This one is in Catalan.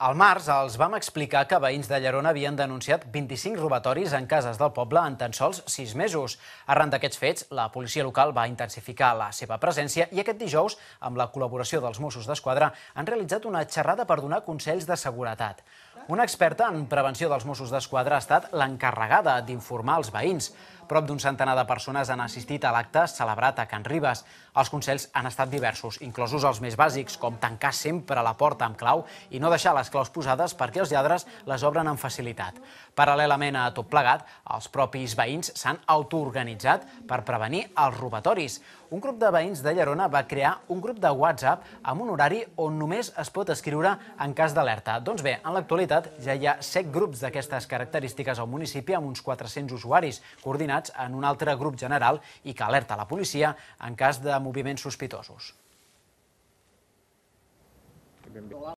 Al març els vam explicar que veïns de Llerona havien denunciat 25 robatoris en cases del poble en tan sols 6 mesos. Arran d'aquests fets, la policia local va intensificar la seva presència i aquest dijous, amb la col·laboració dels Mossos d'Esquadra, han realitzat una xerrada per donar consells de seguretat. Una experta en prevenció dels Mossos d'Esquadra ha estat l'encarregada d'informar els veïns. Prop d'un centenar de persones han assistit a l'acte celebrat a Can Ribes. Els consells han estat diversos, inclosos els més bàsics, com tancar sempre la porta amb clau i no deixar les claus posades perquè els lladres les obren amb facilitat. Paral·lelament a tot plegat, els propis veïns s'han autoorganitzat per prevenir els robatoris. Un grup de veïns de Llerona va crear un grup de WhatsApp amb un horari on només es pot escriure en cas d'alerta. Doncs bé, en l'actualitat ja hi ha set grups d'aquestes característiques al municipi amb uns 400 usuaris, coordinats destinats en un altre grup general i que alerta la policia en cas de moviments sospitosos.